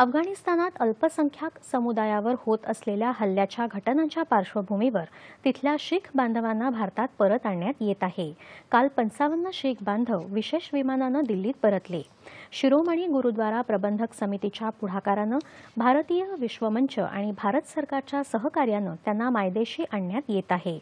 अफगाणिस्तानात अल्पसंख्याक समुदायावर होत असलेल्या हल्ल्याच्या घटनांच्या पार्श्वभूमीवर तिथल्या शीख बांधवांना भारतात परत आणण्यात येत आहे काल पंचावन्न शीख बांधव विशेष विमानानं दिल्लीत परतले शिरोमणी गुरुद्वारा प्रबंधक समितीच्या पुढाकारानं भारतीय विश्वमंच आणि भारत सरकारच्या सहकार्यानं त्यांना मायदेशी आणण्यात येत आहे